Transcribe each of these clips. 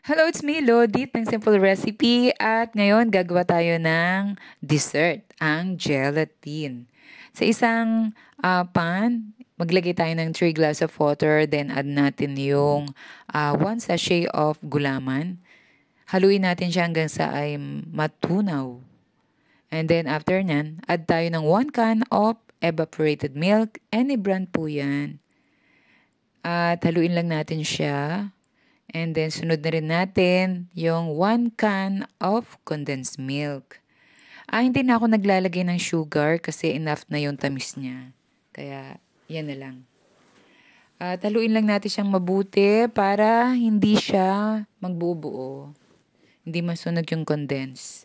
Hello, it's me, Lodit ng Simple Recipe at ngayon gagawa tayo ng dessert, ang gelatin. Sa isang uh, pan, maglagay tayo ng 3 glass of water then add natin yung uh, ah, 1 sachet of gulaman. Haluin natin siya hanggang sa ay matunaw. And then after nyan, add tayo ng 1 can of evaporated milk, any brand po yan. At haluin lang natin siya And then, sunod na rin natin yung 1 can of condensed milk. Ah, hindi na ako naglalagay ng sugar kasi enough na yung tamis niya. Kaya, yan na lang. Uh, taluin lang natin siyang mabuti para hindi siya magbubuo. Hindi masunog yung condense.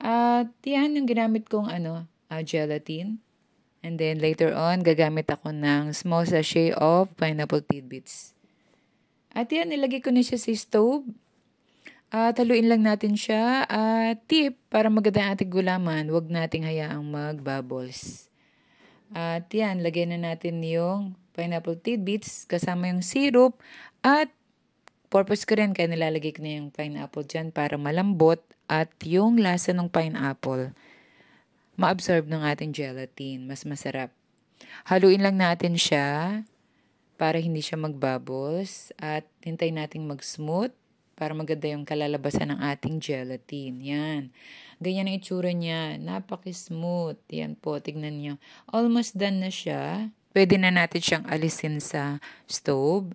At uh, yan yung ginamit kong ano, uh, gelatin. And then later on, gagamit ako ng small sachet of pineapple tidbits. At yan, nilagay ko na siya sa stove. At haluin lang natin siya. At tip, para maganda ang ating gulaman, huwag nating hayaang mag-bubbles. At yan, lagyan na natin yung pineapple tidbits kasama yung syrup. At purpose ko rin, kaya nilalagay ko na yung pineapple dyan para malambot at yung lasa ng pineapple maabsorb ng ating gelatin. Mas masarap. Haluin lang natin siya para hindi siya magbubbles at hintay nating mag-smooth para maganda yung kalalabasan ng ating gelatin. Yan. Ganyan ang itsura niya. Napaki-smooth. Yan po, tignan niyo. Almost done na siya. Pwede na natin siyang alisin sa stove.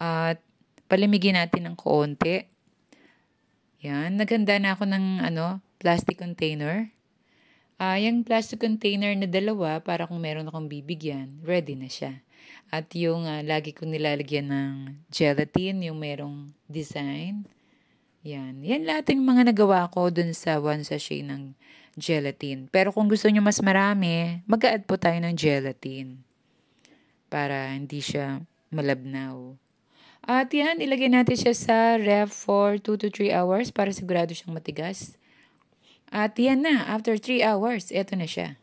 At palimigin natin ng konti. Yan. Naganda na ako ng ano, plastic container. Uh, yung plastic container na dalawa, para kung meron akong bibigyan, ready na siya. At yung uh, lagi ko nilalagyan ng gelatin, yung merong design. Yan. Yan lahat yung mga nagawa ko dun sa one sachet ng gelatin. Pero kung gusto nyo mas marami, mag add po tayo ng gelatin. Para hindi siya malabnaw. At yan, ilagay natin siya sa ref for 2 to 3 hours para sigurado siyang matigas. At yan na, after 3 hours, eto na siya.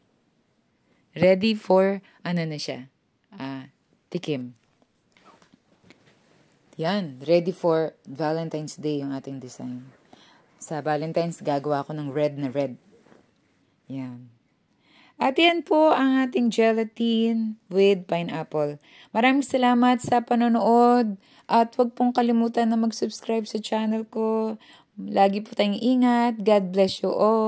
Ready for ano na siya uh, tikim. Yan, ready for Valentine's Day yung ating design. Sa Valentine's, gagawa ako ng red na red. Yan. At yan po ang ating gelatin with pineapple. Maraming salamat sa panonood at huwag pong kalimutan na mag-subscribe sa channel ko. Lagi po tayong ingat. God bless you all.